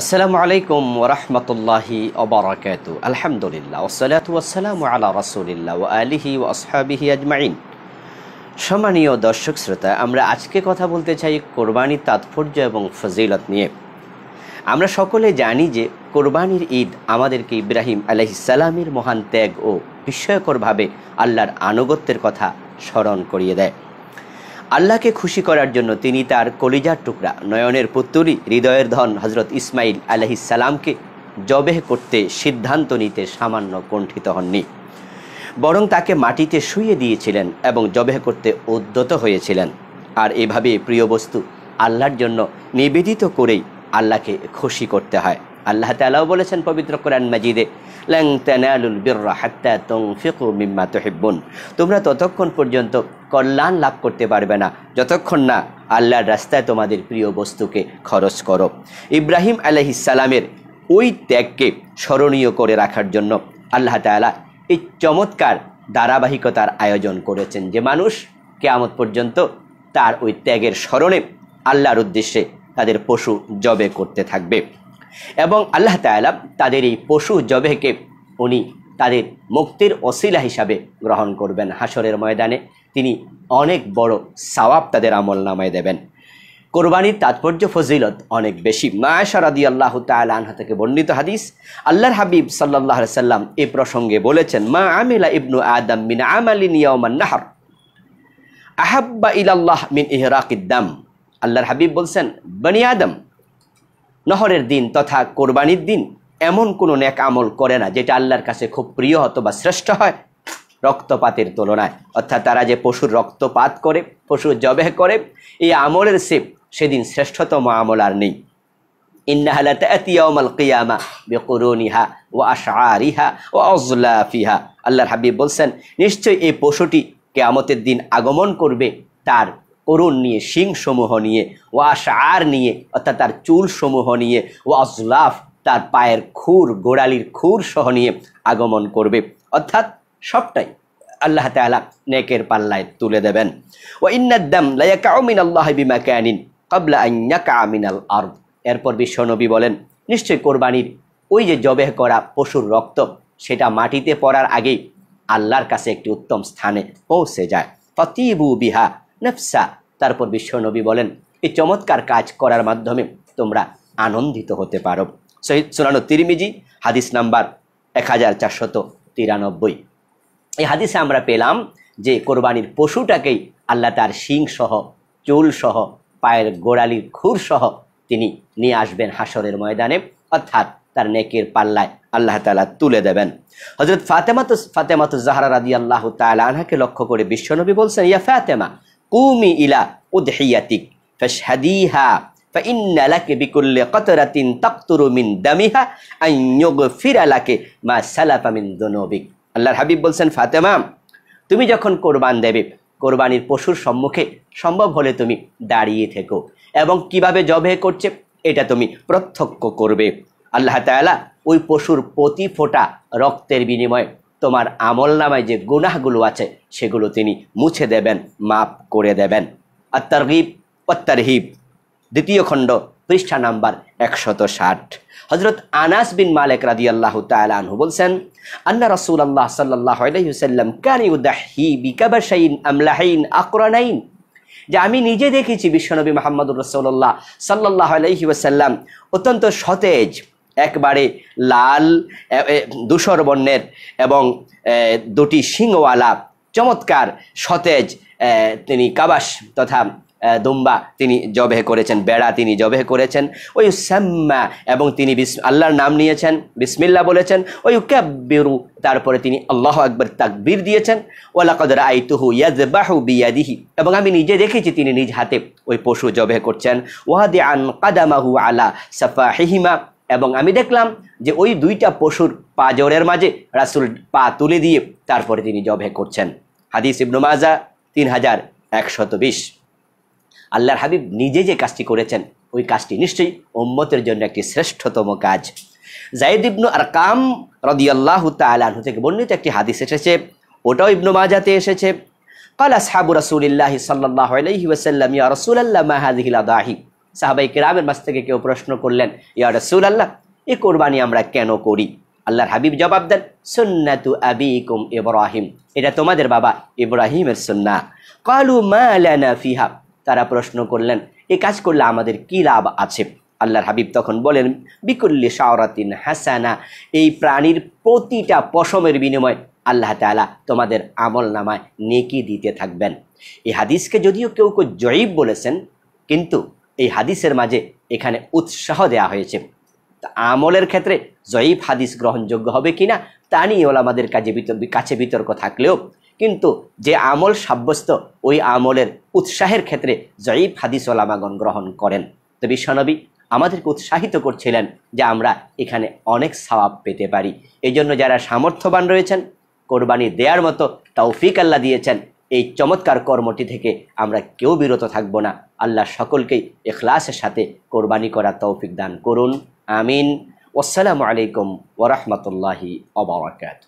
আসসালামু আলাইকুম ওরহমতুল্লাহি ওবরাকাত আলহামদুলিল্লাহ ওসালাত ওয়াসালাম আলা রসুলিল্লা ও আলিহি ও আসহাবিহি আজমাইন সম্মানীয় দর্শক শ্রোতা আমরা আজকে কথা বলতে চাই কোরবানির তাৎপর্য এবং ফজিলত নিয়ে আমরা সকলে জানি যে কোরবানির ঈদ আমাদেরকে ইব্রাহিম আলহিসালামের মহান ত্যাগ ও বিস্ময়করভাবে আল্লাহর আনুগত্যের কথা স্মরণ করিয়ে দেয় আল্লাহকে খুশি করার জন্য তিনি তার কলিজার টুকরা নয়নের পুত্তরি হৃদয়ের ধন হজরত ইসমাইল আলহিসালামকে জবেহ করতে সিদ্ধান্ত নিতে সামান্য কণ্ঠিত হননি বরং তাকে মাটিতে শুয়ে দিয়েছিলেন এবং জবেহ করতে উদ্যত হয়েছিলেন আর এভাবে প্রিয় বস্তু আল্লাহর জন্য নিবেদিত করেই আল্লাহকে খুশি করতে হয় আল্লাহ তালাও বলেছেন পবিত্র কোরআন মাজিদে তোমরা ততক্ষণ পর্যন্ত কল্যাণ লাভ করতে পারবে না যতক্ষণ না আল্লাহর রাস্তায় তোমাদের প্রিয় বস্তুকে খরচ করো ইব্রাহিম ইসালামের ওই ত্যাগকে স্মরণীয় করে রাখার জন্য আল্লাহ তালা এই চমৎকার ধারাবাহিকতার আয়োজন করেছেন যে মানুষ কেয়ামত পর্যন্ত তার ওই ত্যাগের স্মরণে আল্লাহর উদ্দেশ্যে তাদের পশু জবে করতে থাকবে এবং আল্লাহ তায়ালা তাদের এই পশু জবেহকে উনি তাদের মুক্তির অশিলা হিসাবে গ্রহণ করবেন হাসরের ময়দানে তিনি অনেক বড় সাওয়াব তাদের আমল নামায় দেবেন কোরবানির তাৎপর্য ফজিলত অনেক বেশি মায়াশা রাদি আল্লাহ আনহা থেকে বর্ণিত হাদিস আল্লাহর হাবিব সাল্লাহ সাল্লাম এ প্রসঙ্গে বলেছেন মা আমিলা ইবনু আদম মিন আমার আহাব্বা ইল আল্লাহ মিন ইহরাকিদ্দাম আল্লাহর হাবিব বলছেন বনি আদম নহরের দিন তথা কোরবানির দিন এমন কোনো ন্যাক আমল করে না যেটা আল্লাহর কাছে খুব প্রিয় হতো বা শ্রেষ্ঠ হয় রক্তপাতের তুলনায় অর্থাৎ তারা যে পশুর রক্তপাত করে পশু জবেহ করে এই আমলের সেপ সেদিন শ্রেষ্ঠতম আমল আর নেই ইন্নাহালা ও আশারিহা ও অজলাফিহা আল্লাহর হাবিব বলছেন নিশ্চয়ই এই পশুটি কেয়ামতের দিন আগমন করবে তার অরুণ নিয়ে সমূহ নিয়ে ও আশার নিয়ে অর্থাৎ তার চুল সমূহ নিয়ে ও আজলাফ তার পায়ের খুর গোড়ালির খুর সহ নিয়ে আগমন করবে অর্থাৎ সবটাই আল্লাহ তালা নেকের পাল্লায় তুলে দেবেন ও ইন্নাদ্দাম লাইয়াকাউমিন আল্লাহ বিমা ক্যানিন কবলা আইয়াকা কামিনাল আর এরপর বিশ্বনবী বলেন নিশ্চয় কোরবানির ওই যে জবেহ করা পশুর রক্ত সেটা মাটিতে পড়ার আগেই আল্লাহর কাছে একটি উত্তম স্থানে পৌঁছে যায় ফতিবু বিহা নফসা তারপর বিশ্বনবী বলেন এই চমৎকার কাজ করার মাধ্যমে তোমরা আনন্দিত হতে পারো শহীদ সুরানো তিরমিজি হাদিস নাম্বার এক হাজার চারশত তিরানব্বই এই হাদিসে আমরা পেলাম যে কোরবানির পশুটাকেই আল্লাহ তার শিং সহ চুল সহ পায়ের গোড়ালির খুর সহ তিনি নিয়ে আসবেন হাসরের ময়দানে অর্থাৎ তার নেকের পাল্লায় আল্লাহ তালা তুলে দেবেন হজরত ফাতেমাত ফাতেমাত জাহারা রাদি আল্লাহ তালা আনহাকে লক্ষ্য করে বিশ্বনবী বলছেন ইয়া ফাতেমা কুমি ইলা উদহিয়াতিক ফাশহাদিহা فإن لك بكل قطرة تقطر من دمها أن يغفر لك মা سلف من ذنوبك আল্লাহর হাবিব বলছেন ফাতেমা তুমি যখন কোরবান দেবে কোরবানির পশুর সম্মুখে সম্ভব হলে তুমি দাঁড়িয়ে থেকো এবং কিভাবে জবে করছে এটা তুমি প্রত্যক্ষ করবে আল্লাহ তাআলা ওই পশুর প্রতি ফোঁটা রক্তের বিনিময়ে তোমার আমল নামায় যে গুনাহগুলো আছে সেগুলো তিনি মুছে দেবেন মাফ করে দেবেন আত্মারগিব অত্তারহিব দ্বিতীয় খণ্ড পৃষ্ঠা নাম্বার একশত ষাট হজরত আনাস বিন মালেক রাদি আল্লাহ তালু বলছেন আন্না রসুল আল্লাহ সাল্লাহ আলহিউসাল্লাম কানিউদাহি আকরানাইন যে আমি নিজে দেখেছি বিশ্বনবী মোহাম্মদুর রসৌল্লাহ সাল্লাহ আলহিউসাল্লাম অত্যন্ত সতেজ একবারে লাল ধূসর বর্ণের এবং দুটি সিংওয়ালা চমৎকার সতেজ তিনি কাবাস তথা দুম্বা তিনি জবেহ করেছেন বেড়া তিনি জবেহ করেছেন ওই শ্যাম্মা এবং তিনি বিস আল্লাহর নাম নিয়েছেন বিসমিল্লা বলেছেন ওই ক্যাবিরু তারপরে তিনি আল্লাহ আকবর তাকবির দিয়েছেন ওয়ালাকদর আইতুহু ইয়াজবাহু বিয়াদিহি এবং আমি নিজে দেখেছি তিনি নিজ হাতে ওই পশু জবেহ করছেন ওয়াদে আন কাদামাহু আলা সাফা হিহিমা এবং আমি দেখলাম যে ওই দুইটা পশুর পা জোরের মাঝে রাসুল পা তুলে দিয়ে তারপরে তিনি জবে করছেন হাদিস ইবনু মাজা তিন হাজার একশত বিশ আল্লাহর হাবিব নিজে যে কাজটি করেছেন ওই কাজটি নিশ্চয়ই ওম্মতের জন্য একটি শ্রেষ্ঠতম কাজ জাইদ ইবনু আর কাম রদিয়াল্লাহ তালু থেকে বর্ণিত একটি হাদিস এসেছে ওটাও ইবনু মাজাতে এসেছে কাল রাসুল রাসুলিল্লাহি সাল্লাহ আলহি ওয়াসাল্লাম ইয়া রসুলাল্লাহ মাহাদিহিল আদাহি সাহাবাই কেরামের মাছ থেকে কেউ প্রশ্ন করলেন ইয়া রসুল আল্লাহ এ কোরবানি আমরা কেন করি আল্লাহর হাবিব জবাব দেন সুন্নাতু আবিকুম ইব্রাহিম এটা তোমাদের বাবা ইব্রাহিমের সুন্না কালু মালানা ফিহা তারা প্রশ্ন করলেন এ কাজ করলে আমাদের কি লাভ আছে আল্লাহর হাবিব তখন বলেন বিকুল্লি শাওরাতিন হাসানা এই প্রাণীর প্রতিটা পশমের বিনিময় আল্লাহ তালা তোমাদের আমল নামায় নেকি দিতে থাকবেন এই হাদিসকে যদিও কেউ কেউ জয়ীব বলেছেন কিন্তু এই হাদিসের মাঝে এখানে উৎসাহ দেয়া হয়েছে আমলের ক্ষেত্রে জয়ীফ হাদিস গ্রহণযোগ্য হবে কি না তা নিয়ে ওলামাদের কাজে কাছে বিতর্ক থাকলেও কিন্তু যে আমল সাব্যস্ত ওই আমলের উৎসাহের ক্ষেত্রে জয়ীফ হাদিস ওলামাগণ গ্রহণ করেন তো বিশ্বনবী আমাদেরকে উৎসাহিত করছিলেন যে আমরা এখানে অনেক সবাব পেতে পারি এই জন্য যারা সামর্থ্যবান রয়েছেন কোরবানি দেওয়ার মতো তৌফিক আল্লাহ দিয়েছেন এই চমৎকার কর্মটি থেকে আমরা কেউ বিরত থাকব না আল্লাহ সকলকেই এখলাসের সাথে কোরবানি করা তৌফিক দান করুন আমিন আসসালামু আলাইকুম ওরহমতুল্লাহি অবরাকাত